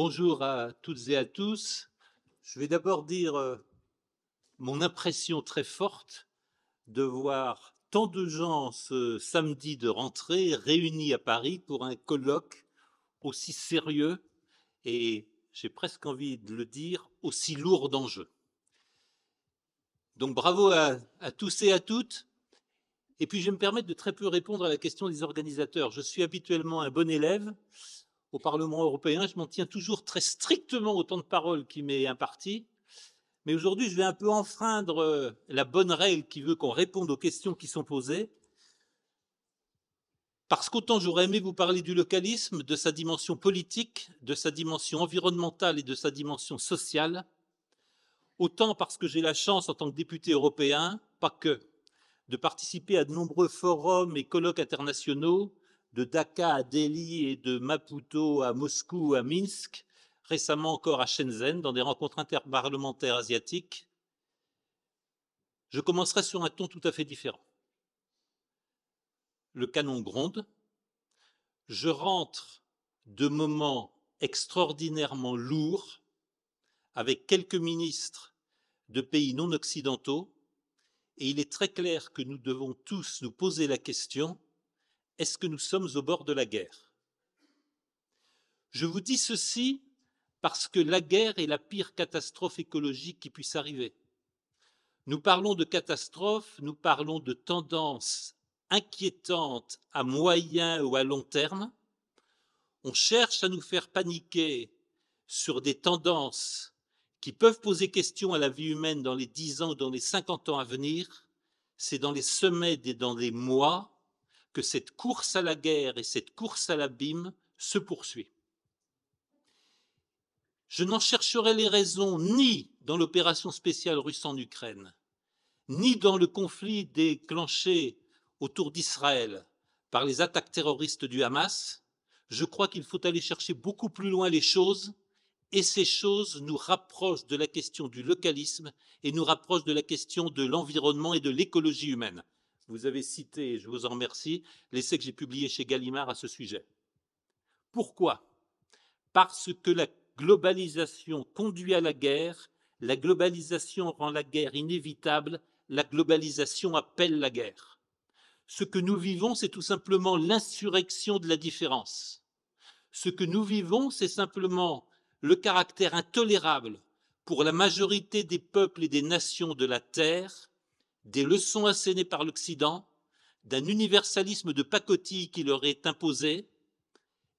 Bonjour à toutes et à tous. Je vais d'abord dire euh, mon impression très forte de voir tant de gens ce samedi de rentrée réunis à Paris pour un colloque aussi sérieux et, j'ai presque envie de le dire, aussi lourd d'enjeux. Donc bravo à, tous et à toutes. Et puis je vais me permettre de très peu répondre à la question des organisateurs. Je suis habituellement un bon élève au Parlement européen, je m'en tiens toujours très strictement au temps de parole qui m'est imparti. Mais aujourd'hui, je vais un peu enfreindre euh, la bonne règle qui veut qu'on réponde aux questions qui sont posées. Parce qu'autant j'aurais aimé vous parler du localisme, de sa dimension politique, de sa dimension environnementale et de sa dimension sociale, autant parce que j'ai la chance en tant que député européen, pas que, de participer à de nombreux forums et colloques internationaux de Dhaka à Delhi et de Maputo à Moscou à Minsk, récemment encore à Shenzhen, dans des rencontres interparlementaires asiatiques, je commencerai sur un ton tout à fait différent. Le canon gronde. Je rentre de moments extraordinairement lourds avec quelques ministres de pays non occidentaux, et il est très clair que nous devons tous nous poser la question est-ce que nous sommes au bord de la guerre Je vous dis ceci parce que la guerre est la pire catastrophe écologique qui puisse arriver. Nous parlons de catastrophes, nous parlons de tendances inquiétantes à moyen ou à long terme. On cherche à nous faire paniquer sur des tendances qui peuvent poser question à la vie humaine dans les 10 ans ou dans les 50 ans à venir. C'est dans les semaines et dans les mois que cette course à la guerre et cette course à l'abîme se poursuit. Je n'en chercherai les raisons ni dans l'opération spéciale russe en Ukraine, ni dans le conflit déclenché autour d'Israël par les attaques terroristes du Hamas, je crois qu'il faut aller chercher beaucoup plus loin les choses, et ces choses nous rapprochent de la question du localisme et nous rapprochent de la question de l'environnement et de l'écologie humaine vous avez cité, et je vous en remercie, l'essai que j'ai publié chez Gallimard à ce sujet. Pourquoi Parce que la globalisation conduit à la guerre, la globalisation rend la guerre inévitable, la globalisation appelle la guerre. Ce que nous vivons, c'est tout simplement l'insurrection de la différence. Ce que nous vivons, c'est simplement le caractère intolérable pour la majorité des peuples et des nations de la Terre des leçons assénées par l'Occident, d'un universalisme de pacotille qui leur est imposé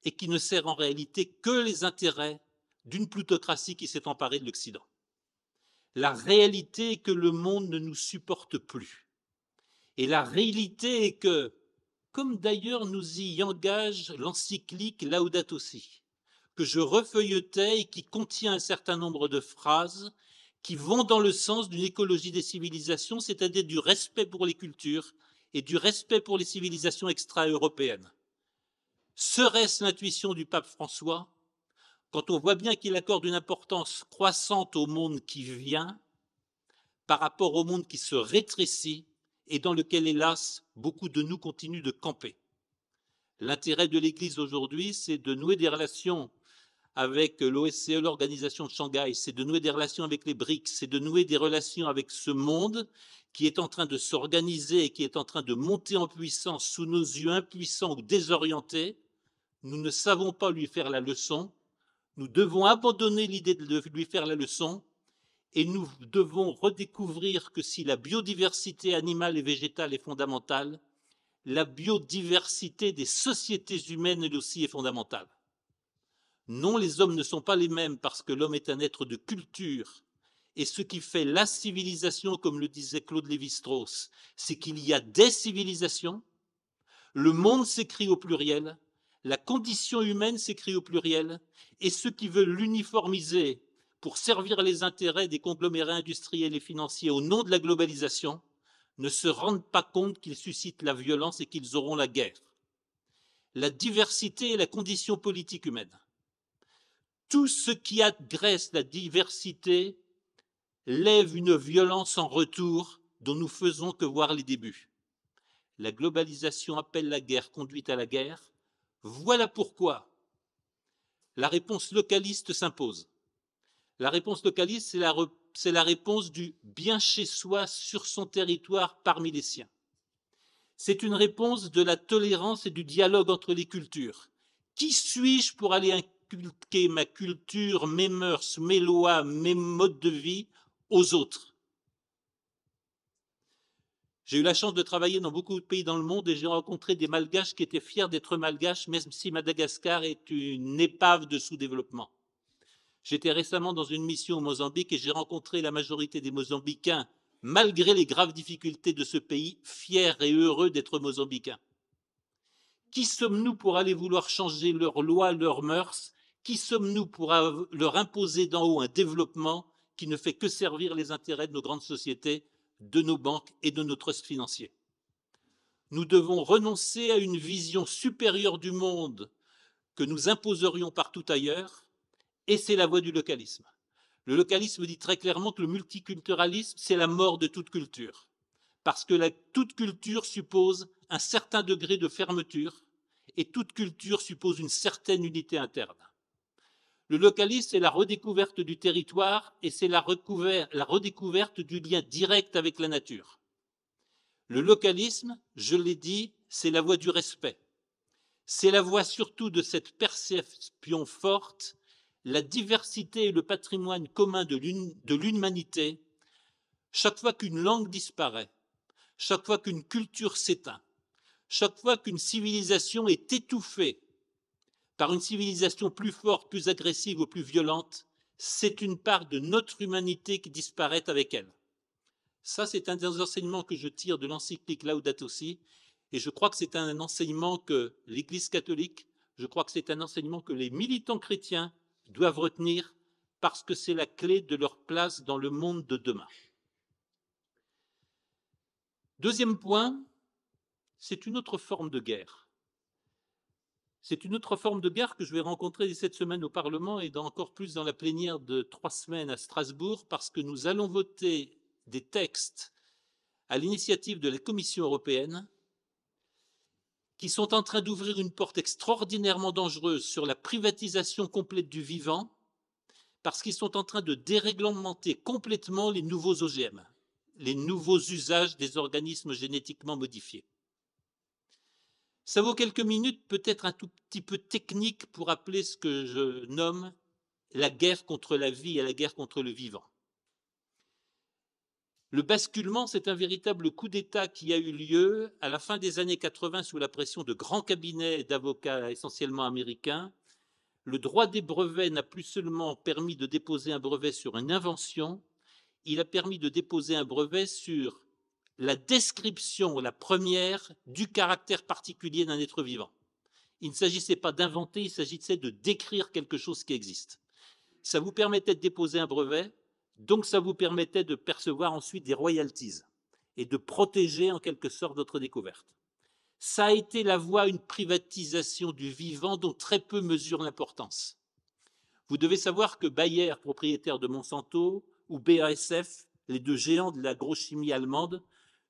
et qui ne sert en réalité que les intérêts d'une plutocratie qui s'est emparée de l'Occident. La réalité est que le monde ne nous supporte plus. Et la réalité est que, comme d'ailleurs nous y engage l'encyclique Laudato Si, que je refeuilletais et qui contient un certain nombre de phrases qui vont dans le sens d'une écologie des civilisations, c'est-à-dire du respect pour les cultures et du respect pour les civilisations extra-européennes. Serait-ce l'intuition du pape François quand on voit bien qu'il accorde une importance croissante au monde qui vient par rapport au monde qui se rétrécit et dans lequel, hélas, beaucoup de nous continuent de camper L'intérêt de l'Église aujourd'hui, c'est de nouer des relations avec l'OSCE, l'organisation de Shanghai, c'est de nouer des relations avec les BRICS, c'est de nouer des relations avec ce monde qui est en train de s'organiser et qui est en train de monter en puissance sous nos yeux impuissants ou désorientés. Nous ne savons pas lui faire la leçon. Nous devons abandonner l'idée de lui faire la leçon et nous devons redécouvrir que si la biodiversité animale et végétale est fondamentale, la biodiversité des sociétés humaines elle aussi est fondamentale. Non, les hommes ne sont pas les mêmes parce que l'homme est un être de culture. Et ce qui fait la civilisation, comme le disait Claude Lévi-Strauss, c'est qu'il y a des civilisations, le monde s'écrit au pluriel, la condition humaine s'écrit au pluriel, et ceux qui veulent l'uniformiser pour servir les intérêts des conglomérats industriels et financiers au nom de la globalisation ne se rendent pas compte qu'ils suscitent la violence et qu'ils auront la guerre. La diversité est la condition politique humaine tout ce qui agresse la diversité lève une violence en retour dont nous faisons que voir les débuts. La globalisation appelle la guerre, conduite à la guerre. Voilà pourquoi la réponse localiste s'impose. La réponse localiste, c'est la, réponse du bien chez soi, sur son territoire, parmi les siens. C'est une réponse de la tolérance et du dialogue entre les cultures. Qui suis-je pour aller ma culture, mes mœurs, mes lois, mes modes de vie aux autres. J'ai eu la chance de travailler dans beaucoup de pays dans le monde et j'ai rencontré des malgaches qui étaient fiers d'être malgaches, même si Madagascar est une épave de sous-développement. J'étais récemment dans une mission au Mozambique et j'ai rencontré la majorité des Mozambicains, malgré les graves difficultés de ce pays, fiers et heureux d'être Mozambicains. Qui sommes-nous pour aller vouloir changer leurs lois, leurs mœurs, qui sommes-nous pour leur imposer d'en haut un développement qui ne fait que servir les intérêts de nos grandes sociétés, de nos banques et de nos trusts financiers Nous devons renoncer à une vision supérieure du monde que nous imposerions partout ailleurs, et c'est la voie du localisme. Le localisme dit très clairement que le multiculturalisme, c'est la mort de toute culture, parce que toute culture suppose un certain degré de fermeture, et toute culture suppose une certaine unité interne. Le localisme, c'est la redécouverte du territoire et c'est la, la redécouverte du lien direct avec la nature. Le localisme, je l'ai dit, c'est la voie du respect. C'est la voie surtout de cette perception forte, la diversité et le patrimoine commun de l'humanité. Chaque fois qu'une langue disparaît, chaque fois qu'une culture s'éteint, chaque fois qu'une civilisation est étouffée par une civilisation plus forte, plus agressive ou plus violente, c'est une part de notre humanité qui disparaît avec elle. Ça, c'est un des enseignements que je tire de l'encyclique Laudato Si, et je crois que c'est un enseignement que l'Église catholique, je crois que c'est un enseignement que les militants chrétiens doivent retenir parce que c'est la clé de leur place dans le monde de demain. Deuxième point, c'est une autre forme de guerre. C'est une autre forme de guerre que je vais rencontrer cette semaine au Parlement et encore plus dans la plénière de trois semaines à Strasbourg, parce que nous allons voter des textes à l'initiative de la Commission européenne qui sont en train d'ouvrir une porte extraordinairement dangereuse sur la privatisation complète du vivant, parce qu'ils sont en train de déréglementer complètement les nouveaux OGM, les nouveaux usages des organismes génétiquement modifiés. Ça vaut quelques minutes, peut-être un tout petit peu technique, pour appeler ce que je nomme la guerre contre la vie et la guerre contre le vivant. Le basculement, c'est un véritable coup d'État qui a eu lieu à la fin des années 80 sous la pression de grands cabinets d'avocats essentiellement américains. Le droit des brevets n'a plus seulement permis de déposer un brevet sur une invention, il a permis de déposer un brevet sur la description, la première, du caractère particulier d'un être vivant. Il ne s'agissait pas d'inventer, il s'agissait de décrire quelque chose qui existe. Ça vous permettait de déposer un brevet, donc ça vous permettait de percevoir ensuite des royalties et de protéger en quelque sorte votre découverte. Ça a été la voie à une privatisation du vivant dont très peu mesurent l'importance. Vous devez savoir que Bayer, propriétaire de Monsanto, ou BASF, les deux géants de l'agrochimie allemande,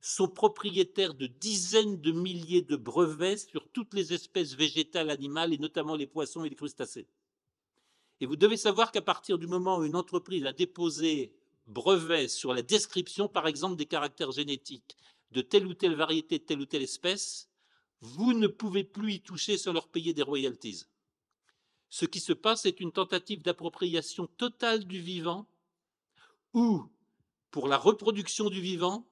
sont propriétaires de dizaines de milliers de brevets sur toutes les espèces végétales, animales, et notamment les poissons et les crustacés. Et vous devez savoir qu'à partir du moment où une entreprise a déposé brevet sur la description, par exemple, des caractères génétiques de telle ou telle variété, de telle ou telle espèce, vous ne pouvez plus y toucher sans leur payer des royalties. Ce qui se passe est une tentative d'appropriation totale du vivant, ou pour la reproduction du vivant,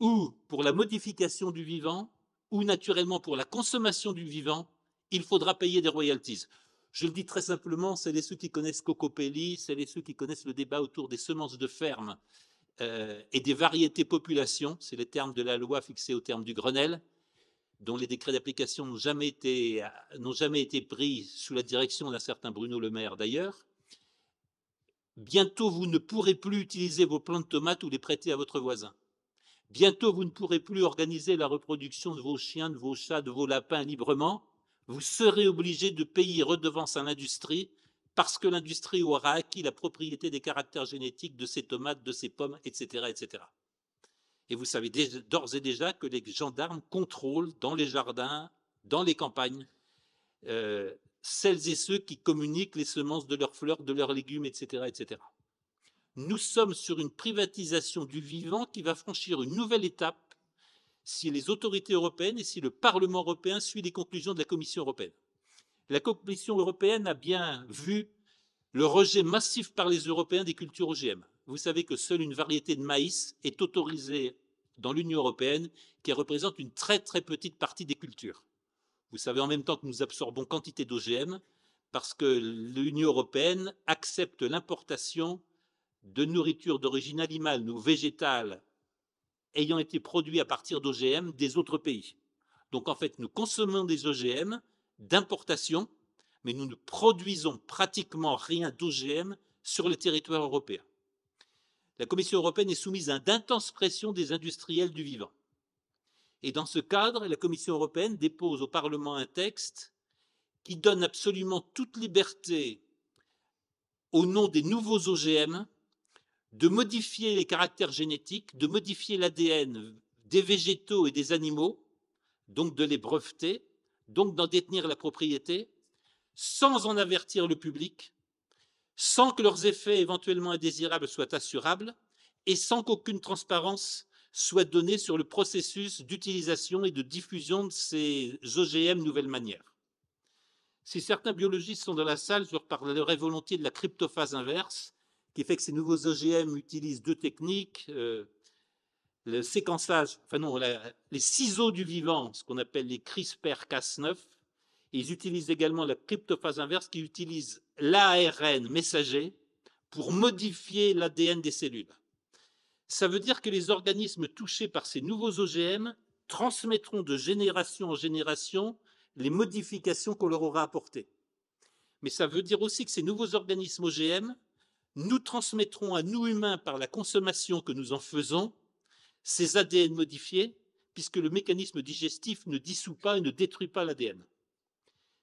ou pour la modification du vivant, ou naturellement pour la consommation du vivant, il faudra payer des royalties. Je le dis très simplement, c'est les ceux qui connaissent Cocopelli, c'est les ceux qui connaissent le débat autour des semences de ferme euh, et des variétés populations, c'est les termes de la loi fixés au terme du Grenelle, dont les décrets d'application n'ont jamais, été, jamais été pris sous la direction d'un certain Bruno Le Maire d'ailleurs. Bientôt, vous ne pourrez plus utiliser vos plants de tomates ou les prêter à votre voisin. Bientôt, vous ne pourrez plus organiser la reproduction de vos chiens, de vos chats, de vos lapins librement. Vous serez obligé de payer redevance à l'industrie parce que l'industrie aura acquis la propriété des caractères génétiques de ces tomates, de ces pommes, etc. etc. Et vous savez d'ores et déjà que les gendarmes contrôlent dans les jardins, dans les campagnes, euh, celles et ceux qui communiquent les semences de leurs fleurs, de leurs légumes, etc. etc nous sommes sur une privatisation du vivant qui va franchir une nouvelle étape si les autorités européennes et si le Parlement européen suit les conclusions de la Commission européenne. La Commission européenne a bien vu le rejet massif par les Européens des cultures OGM. Vous savez que seule une variété de maïs est autorisée dans l'Union européenne, qui représente une très très petite partie des cultures. Vous savez en même temps que nous absorbons quantité d'OGM, parce que l'Union européenne accepte l'importation de nourriture d'origine animale ou végétale ayant été produit à partir d'OGM des autres pays. Donc en fait, nous consommons des OGM d'importation, mais nous ne produisons pratiquement rien d'OGM sur le territoire européen. La Commission européenne est soumise à d'intenses pressions des industriels du vivant. Et dans ce cadre, la Commission européenne dépose au Parlement un texte qui donne absolument toute liberté au nom des nouveaux OGM de modifier les caractères génétiques, de modifier l'ADN des végétaux et des animaux, donc de les breveter, donc d'en détenir la propriété, sans en avertir le public, sans que leurs effets éventuellement indésirables soient assurables et sans qu'aucune transparence soit donnée sur le processus d'utilisation et de diffusion de ces OGM nouvelles manières. Si certains biologistes sont dans la salle, je parlerai volontiers de la cryptophase inverse, qui fait que ces nouveaux OGM utilisent deux techniques, euh, le séquençage, enfin non, les ciseaux du vivant, ce qu'on appelle les CRISPR-Cas9. Ils utilisent également la cryptophase inverse qui utilise l'ARN messager pour modifier l'ADN des cellules. Ça veut dire que les organismes touchés par ces nouveaux OGM transmettront de génération en génération les modifications qu'on leur aura apportées. Mais ça veut dire aussi que ces nouveaux organismes OGM nous transmettrons à nous humains par la consommation que nous en faisons ces ADN modifiés, puisque le mécanisme digestif ne dissout pas et ne détruit pas l'ADN.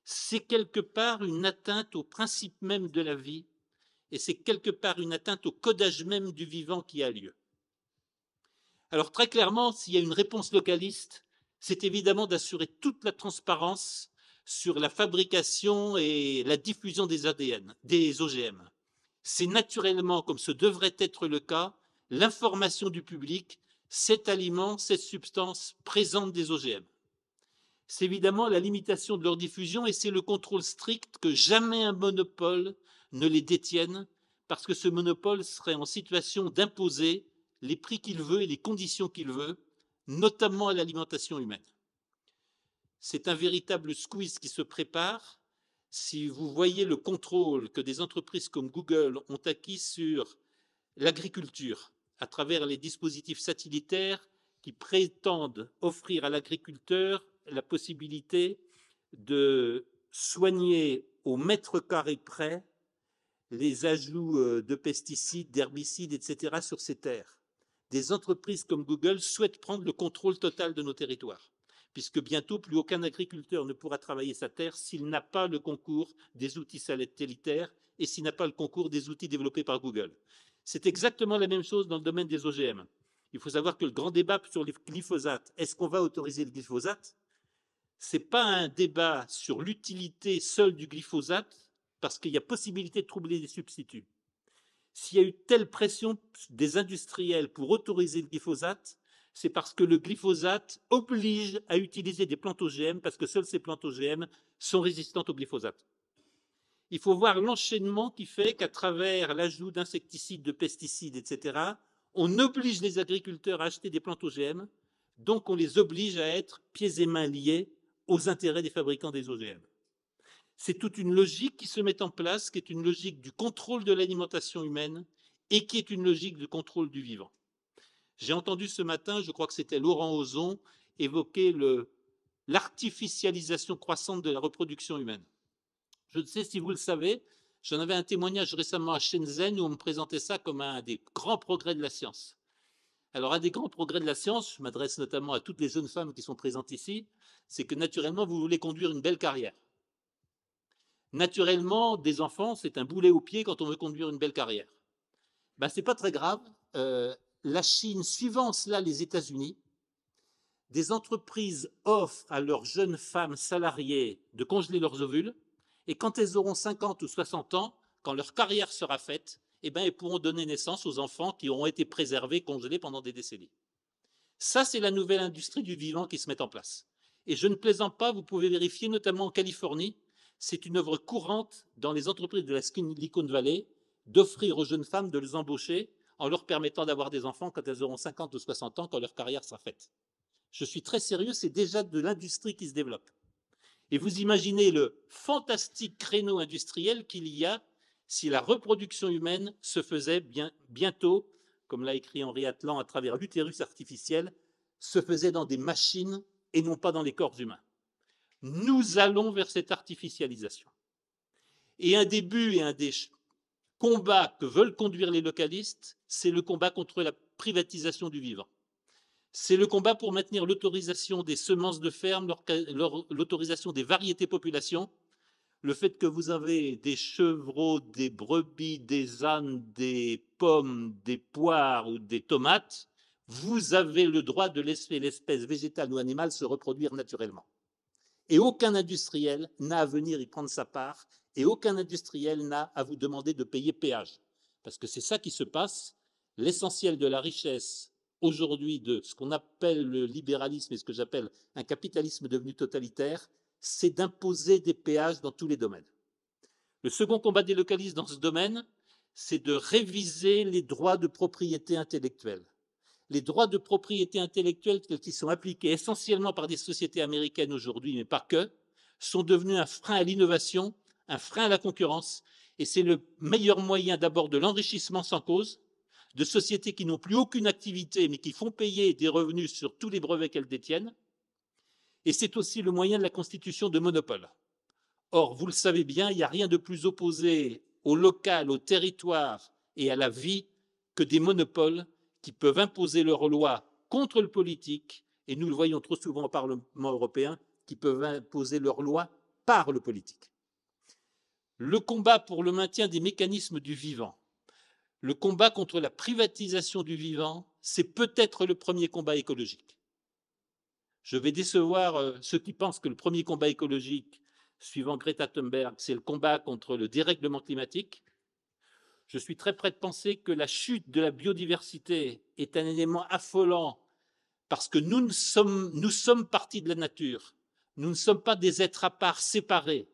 C'est quelque part une atteinte au principe même de la vie, et c'est quelque part une atteinte au codage même du vivant qui a lieu. Alors très clairement, s'il y a une réponse localiste, c'est évidemment d'assurer toute la transparence sur la fabrication et la diffusion des ADN, des OGM c'est naturellement, comme ce devrait être le cas, l'information du public, cet aliment, cette substance présente des OGM. C'est évidemment la limitation de leur diffusion et c'est le contrôle strict que jamais un monopole ne les détienne, parce que ce monopole serait en situation d'imposer les prix qu'il veut et les conditions qu'il veut, notamment à l'alimentation humaine. C'est un véritable squeeze qui se prépare si vous voyez le contrôle que des entreprises comme Google ont acquis sur l'agriculture à travers les dispositifs satellitaires qui prétendent offrir à l'agriculteur la possibilité de soigner au mètre carré près les ajouts euh, de pesticides, d'herbicides, etc. sur ces terres. Des entreprises comme Google souhaitent prendre le contrôle total de nos territoires puisque bientôt plus aucun agriculteur ne pourra travailler sa terre s'il n'a pas le concours des outils satellitaires et s'il n'a pas le concours des outils développés par Google. C'est exactement la même chose dans le domaine des OGM. Il faut savoir que le grand débat sur le glyphosate, est-ce qu'on va autoriser le glyphosate Ce n'est pas un débat sur l'utilité seule du glyphosate, parce qu'il y a possibilité de troubler des substituts. S'il y a eu telle pression des industriels pour autoriser le glyphosate, c'est parce que le glyphosate oblige à utiliser des plantes OGM parce que seules ces plantes OGM sont résistantes au glyphosate. Il faut voir l'enchaînement qui fait qu'à travers l'ajout d'insecticides, de pesticides, etc., on oblige les agriculteurs à acheter des plantes OGM, donc on les oblige à être pieds et mains liés aux intérêts des fabricants des OGM. C'est toute une logique qui se met en place, qui est une logique du contrôle de l'alimentation humaine et qui est une logique du contrôle du vivant. J'ai entendu ce matin, je crois que c'était Laurent Ozon, évoquer l'artificialisation croissante de la reproduction humaine. Je ne sais si vous le savez, j'en avais un témoignage récemment à Shenzhen où on me présentait ça comme un des grands progrès de la science. Alors, un des grands progrès de la science, je m'adresse notamment à toutes les jeunes femmes qui sont présentes ici, c'est que naturellement, vous voulez conduire une belle carrière. Naturellement, des enfants, c'est un boulet au pied quand on veut conduire une belle carrière. Ben, c'est pas très grave. Euh, la Chine, suivant cela les États-Unis, des entreprises offrent à leurs jeunes femmes salariées de congeler leurs ovules, et quand elles auront 50 ou 60 ans, quand leur carrière sera faite, eh ben, elles pourront donner naissance aux enfants qui auront été préservés, congelés pendant des décennies. Ça, c'est la nouvelle industrie du vivant qui se met en place. Et je ne plaisante pas, vous pouvez vérifier, notamment en Californie, c'est une œuvre courante dans les entreprises de la Silicon Valley d'offrir aux jeunes femmes de les embaucher en leur permettant d'avoir des enfants quand elles auront 50 ou 60 ans, quand leur carrière sera faite. Je suis très sérieux, c'est déjà de l'industrie qui se développe. Et vous imaginez le fantastique créneau industriel qu'il y a si la reproduction humaine se faisait bien, bientôt, comme l'a écrit Henri Atlan à travers l'utérus artificiel, se faisait dans des machines et non pas dans les corps humains. Nous allons vers cette artificialisation. Et un début et un, combat que veulent conduire les localistes, c'est le combat contre la privatisation du vivant. C'est le combat pour maintenir l'autorisation des semences de ferme, l'autorisation des variétés populations. Le fait que vous avez des chevreaux, des brebis, des ânes, des pommes, des poires ou des tomates, vous avez le droit de laisser l'espèce végétale ou animale se reproduire naturellement. Et aucun industriel n'a à venir y prendre sa part et aucun industriel n'a à vous demander de payer péage. Parce que c'est ça qui se passe. L'essentiel de la richesse aujourd'hui de ce qu'on appelle le libéralisme et ce que j'appelle un capitalisme devenu totalitaire, c'est d'imposer des péages dans tous les domaines. Le second combat des localistes dans ce domaine, c'est de réviser les droits de propriété intellectuelle. Les droits de propriété intellectuelle qui sont appliqués essentiellement par des sociétés américaines aujourd'hui, mais pas que, sont devenus un frein à l'innovation un frein à la concurrence, et c'est le meilleur moyen d'abord de l'enrichissement sans cause, de sociétés qui n'ont plus aucune activité, mais qui font payer des revenus sur tous les brevets qu'elles détiennent, et c'est aussi le moyen de la constitution de monopoles. Or, vous le savez bien, il n'y a rien de plus opposé au local, au territoire et à la vie que des monopoles qui peuvent imposer leur lois contre le politique, et nous le voyons trop souvent au Parlement européen, qui peuvent imposer leur lois par le politique le combat pour le maintien des mécanismes du vivant, le combat contre la privatisation du vivant, c'est peut-être le premier combat écologique. Je vais décevoir euh, ceux qui pensent que le premier combat écologique, suivant Greta Thunberg, c'est le combat contre le dérèglement climatique. Je suis très près de penser que la chute de la biodiversité est un élément affolant parce que nous, sommes, nous sommes partis de la nature. Nous ne sommes pas des êtres à part séparés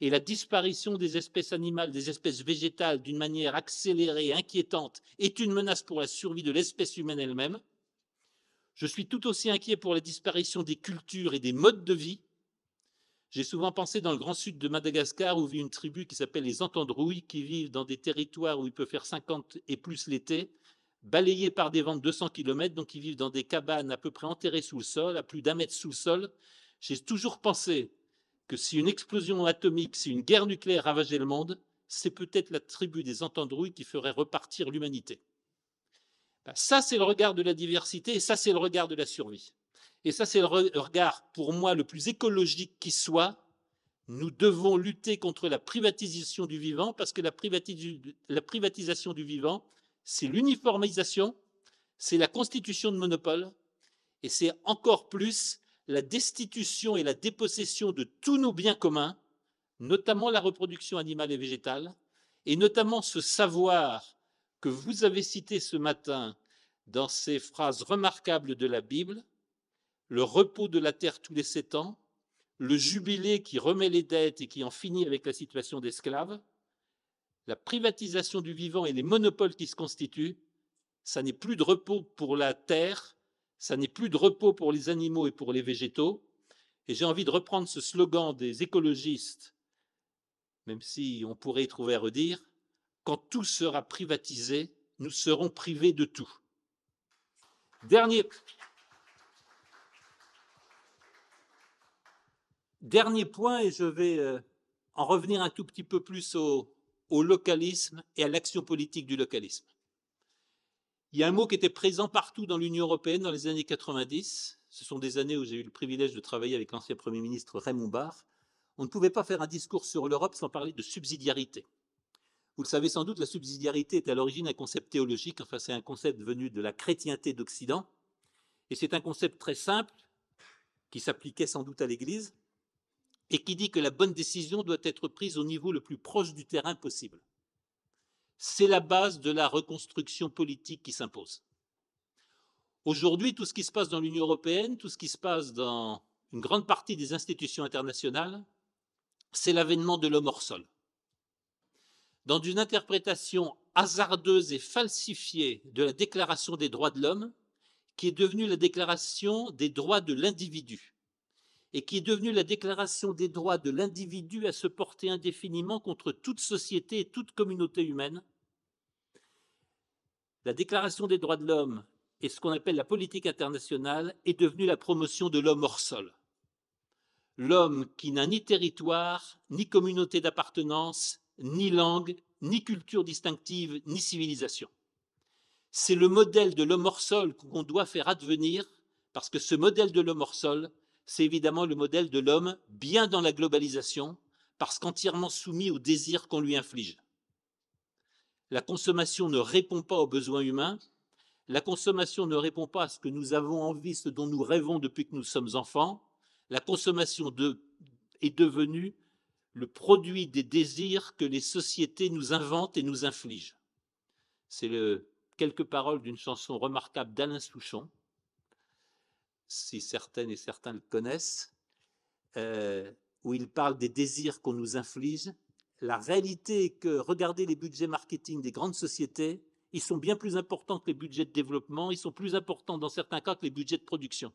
et la disparition des espèces animales, des espèces végétales d'une manière accélérée, inquiétante, est une menace pour la survie de l'espèce humaine elle-même. Je suis tout aussi inquiet pour la disparition des cultures et des modes de vie. J'ai souvent pensé dans le grand sud de Madagascar où vit une tribu qui s'appelle les Entendrouilles, qui vivent dans des territoires où il peut faire 50 et plus l'été, balayés par des vents de 200 km, donc ils vivent dans des cabanes à peu près enterrées sous le sol, à plus d'un mètre sous le sol. J'ai toujours pensé que si une explosion atomique, si une guerre nucléaire ravageait le monde, c'est peut-être la tribu des entendrouilles qui ferait repartir l'humanité. Ben, ça, c'est le regard de la diversité et ça, c'est le regard de la survie. Et ça, c'est le regard, pour moi, le plus écologique qui soit. Nous devons lutter contre la privatisation du vivant parce que la, la privatisation du vivant, c'est l'uniformisation, c'est la constitution de monopole et c'est encore plus la destitution et la dépossession de tous nos biens communs, notamment la reproduction animale et végétale, et notamment ce savoir que vous avez cité ce matin dans ces phrases remarquables de la Bible, le repos de la terre tous les sept ans, le jubilé qui remet les dettes et qui en finit avec la situation d'esclaves, la privatisation du vivant et les monopoles qui se constituent, ça n'est plus de repos pour la terre, ça n'est plus de repos pour les animaux et pour les végétaux. Et j'ai envie de reprendre ce slogan des écologistes, même si on pourrait y trouver à redire, quand tout sera privatisé, nous serons privés de tout. Dernier, Dernier point, et je vais euh, en revenir un tout petit peu plus au localisme et à l'action politique du localisme. Il y a un mot qui était présent partout dans l'Union européenne dans les années 90. Ce sont des années où j'ai eu le privilège de travailler avec l'ancien Premier ministre Raymond Barre. On ne pouvait pas faire un discours sur l'Europe sans parler de subsidiarité. Vous le savez sans doute, la subsidiarité est à l'origine un concept théologique, enfin c'est un concept venu de la chrétienté d'Occident, et c'est un concept très simple qui s'appliquait sans doute à l'Église, et qui dit que la bonne décision doit être prise au niveau le plus proche du terrain possible c'est la base de la reconstruction politique qui s'impose. Aujourd'hui, tout ce qui se passe dans l'Union européenne, tout ce qui se passe dans une grande partie des institutions internationales, c'est l'avènement de l'homme hors sol. Dans une interprétation hasardeuse et falsifiée de la Déclaration des droits de l'homme, qui est devenue la Déclaration des droits de l'individu et qui est devenue la déclaration des droits de l'individu à se porter indéfiniment contre toute société et toute communauté humaine. La déclaration des droits de l'homme et ce qu'on appelle la politique internationale est devenue la promotion de l'homme hors sol. L'homme qui n'a ni territoire, ni communauté d'appartenance, ni langue, ni culture distinctive, ni civilisation. C'est le modèle de l'homme hors sol qu'on doit faire advenir, parce que ce modèle de l'homme hors sol, c'est évidemment le modèle de l'homme bien dans la globalisation, parce qu'entièrement soumis aux désirs qu'on lui inflige. La consommation ne répond pas aux besoins humains, la consommation ne répond pas à ce que nous avons envie, ce dont nous rêvons depuis que nous sommes enfants, la consommation est devenue le produit des désirs que les sociétés nous inventent et nous infligent. C'est quelques paroles d'une chanson remarquable d'Alain Souchon, si certaines et certains le connaissent, euh, où il parle des désirs qu'on nous inflige. La réalité est que, regardez les budgets marketing des grandes sociétés, ils sont bien plus importants que les budgets de développement, ils sont plus importants dans certains cas que les budgets de production.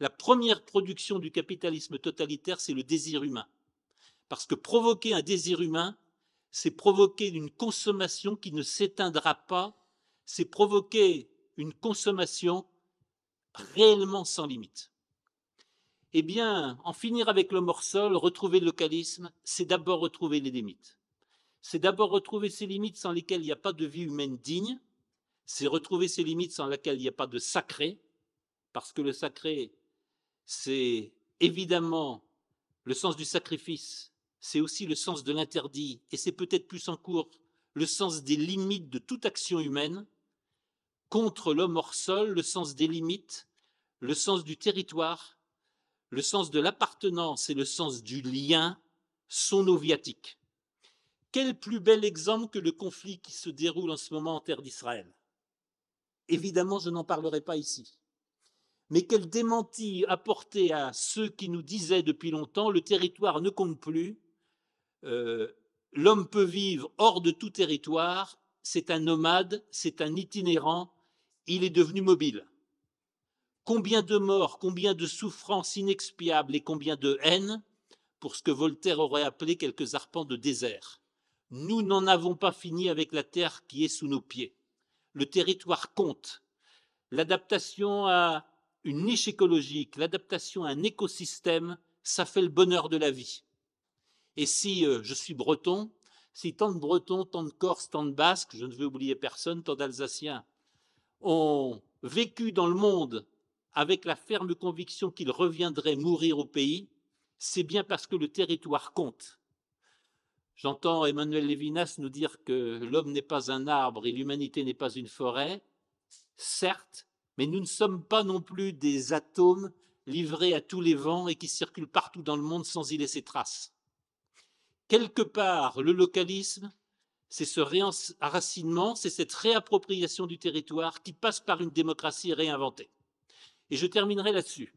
La première production du capitalisme totalitaire, c'est le désir humain. Parce que provoquer un désir humain, c'est provoquer une consommation qui ne s'éteindra pas, c'est provoquer une consommation réellement sans limite. Eh bien, en finir avec le morceau, retrouver le localisme, c'est d'abord retrouver les limites. C'est d'abord retrouver ces limites sans lesquelles il n'y a pas de vie humaine digne. C'est retrouver ces limites sans lesquelles il n'y a pas de sacré, parce que le sacré, c'est évidemment le sens du sacrifice, c'est aussi le sens de l'interdit, et c'est peut-être plus en cours le sens des limites de toute action humaine, contre l'homme hors sol, le sens des limites, le sens du territoire, le sens de l'appartenance et le sens du lien sont noviatiques. Quel plus bel exemple que le conflit qui se déroule en ce moment en terre d'Israël Évidemment, je n'en parlerai pas ici. Mais quel démenti apporté à ceux qui nous disaient depuis longtemps le territoire ne compte plus, euh, l'homme peut vivre hors de tout territoire, c'est un nomade, c'est un itinérant, il est devenu mobile. Combien de morts, combien de souffrances inexpiables et combien de haine pour ce que Voltaire aurait appelé quelques arpents de désert. Nous n'en avons pas fini avec la terre qui est sous nos pieds. Le territoire compte. L'adaptation à une niche écologique, l'adaptation à un écosystème, ça fait le bonheur de la vie. Et si euh, je suis breton, si tant de bretons, tant de corses, tant de basques, je ne veux oublier personne, tant d'alsaciens, ont vécu dans le monde avec la ferme conviction qu'ils reviendraient mourir au pays, c'est bien parce que le territoire compte. J'entends Emmanuel Levinas nous dire que l'homme n'est pas un arbre et l'humanité n'est pas une forêt. Certes, mais nous ne sommes pas non plus des atomes livrés à tous les vents et qui circulent partout dans le monde sans y laisser trace. Quelque part, le localisme, c'est ce réenracinement, c'est cette réappropriation du territoire qui passe par une démocratie réinventée. Et je terminerai là-dessus.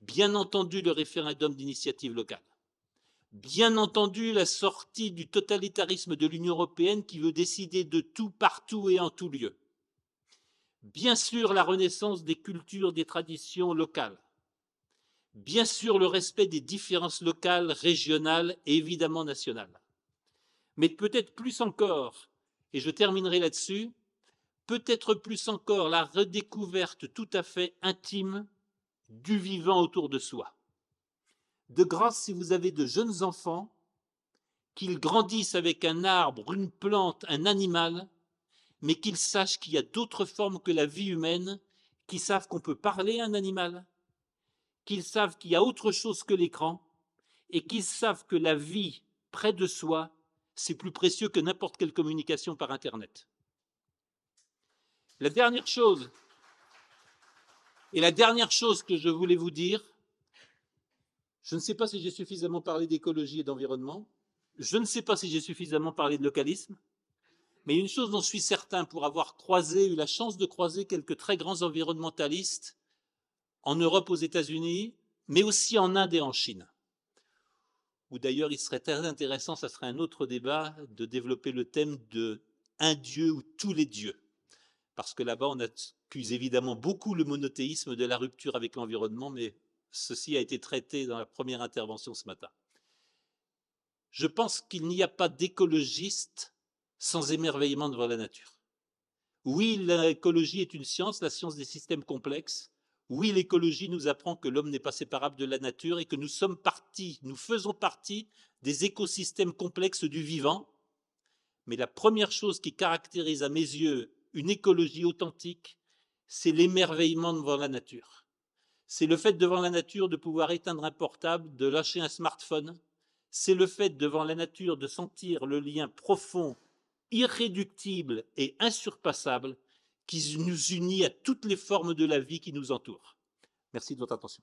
Bien entendu, le référendum d'initiative locale. Bien entendu, la sortie du totalitarisme de l'Union européenne qui veut décider de tout, partout et en tout lieu. Bien sûr, la renaissance des cultures, des traditions locales. Bien sûr, le respect des différences locales, régionales et évidemment nationales mais peut-être plus encore, et je terminerai là-dessus, peut-être plus encore la redécouverte tout à fait intime du vivant autour de soi. De grâce, si vous avez de jeunes enfants, qu'ils grandissent avec un arbre, une plante, un animal, mais qu'ils sachent qu'il y a d'autres formes que la vie humaine, qu'ils savent qu'on peut parler à un animal, qu'ils savent qu'il y a autre chose que l'écran, et qu'ils savent que la vie près de soi c'est plus précieux que n'importe quelle communication par Internet. La dernière chose, et la dernière chose que je voulais vous dire, je ne sais pas si j'ai suffisamment parlé d'écologie et d'environnement, je ne sais pas si j'ai suffisamment parlé de localisme, mais une chose dont je suis certain pour avoir croisé, eu la chance de croiser quelques très grands environnementalistes en Europe, aux États-Unis, mais aussi en Inde et en Chine. Ou d'ailleurs il serait très intéressant, ça serait un autre débat, de développer le thème de un Dieu ou tous les dieux. Parce que là-bas, on accuse évidemment beaucoup le monothéisme de la rupture avec l'environnement, mais ceci a été traité dans la première intervention ce matin. Je pense qu'il n'y a pas d'écologiste sans émerveillement devant la nature. Oui, l'écologie est une science, la science des systèmes complexes, oui, l'écologie nous apprend que l'homme n'est pas séparable de la nature et que nous sommes partis, nous faisons partie des écosystèmes complexes du vivant. Mais la première chose qui caractérise à mes yeux une écologie authentique, c'est l'émerveillement devant la nature. C'est le fait devant la nature de pouvoir éteindre un portable, de lâcher un smartphone. C'est le fait devant la nature de sentir le lien profond, irréductible et insurpassable qui nous unit à toutes les formes de la vie qui nous entourent. Merci de votre attention.